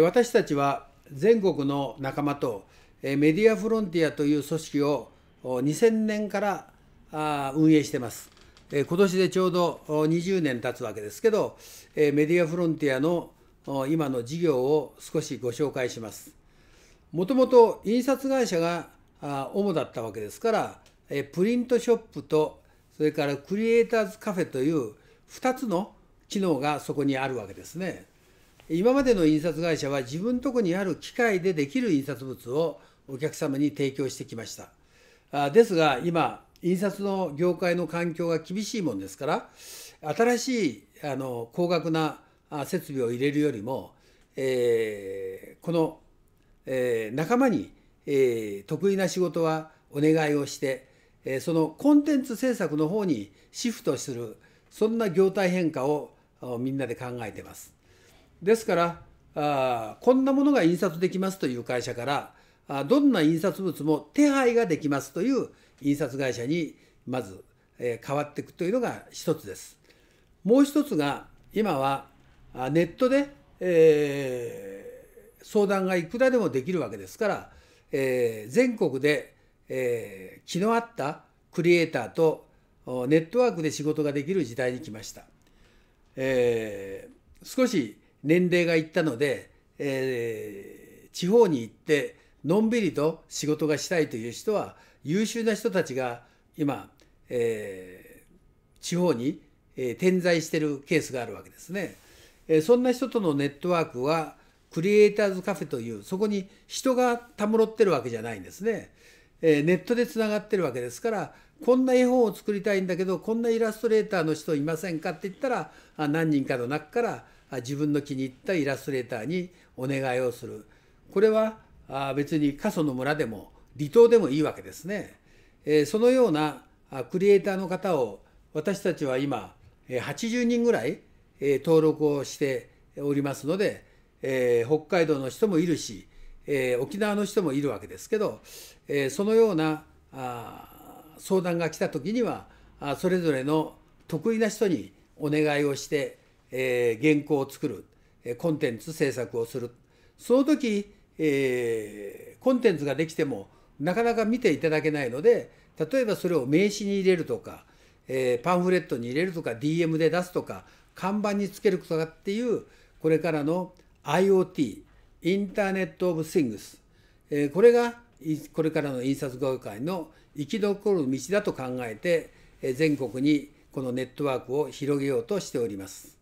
私たちは全国の仲間とメディアフロンティアという組織を2000年から運営してます。今年でちょうど20年経つわけですけど、メディアフロンティアの今の事業を少しご紹介します。もともと印刷会社が主だったわけですから、プリントショップと、それからクリエイターズカフェという2つの機能がそこにあるわけですね。今までの印刷会社は自分とこにある機械でできる印刷物をお客様に提供してきましたですが今印刷の業界の環境が厳しいもんですから新しいあの高額な設備を入れるよりも、えー、この、えー、仲間に、えー、得意な仕事はお願いをして、えそのコンテンツ制作の方にシフトするそんな業態変化をみんなで考えてます。ですからあこんなものが印刷できますという会社からあどんな印刷物も手配ができますという印刷会社にまず、えー、変わっていくというのが一つです。もう一つが今はネットで、えー、相談がいくらでもできるわけですから、えー、全国で、えー、気の合ったクリエイターとネットワークで仕事ができる時代に来ました。えー、少し年齢がいったので、えー、地方に行ってのんびりと仕事がしたいという人は優秀な人たちが今、えー、地方に、えー、点在しているケースがあるわけですね、えー、そんな人とのネットワークはクリエイターズカフェというそこに人がたむろってるわけじゃないんですね、えー、ネットでつながってるわけですからこんな絵本を作りたいんだけどこんなイラストレーターの人いませんかって言ったら何人かの中から自分の気に入ったイラストレーターにお願いをするこれは別に過疎の村でも離島でもいいわけですね。そのようなクリエイターの方を私たちは今80人ぐらい登録をしておりますので北海道の人もいるし沖縄の人もいるわけですけどそのような相談が来た時にはそれぞれの得意な人にお願いをしてえー、原稿を作るコンテンツ制作をするその時、えー、コンテンツができてもなかなか見ていただけないので例えばそれを名刺に入れるとか、えー、パンフレットに入れるとか DM で出すとか看板につけるとかっていうこれからの IoT インターネット・オブ・シングス、えー、これがこれからの印刷業界の生き残る道だと考えて全国にこのネットワークを広げようとしております。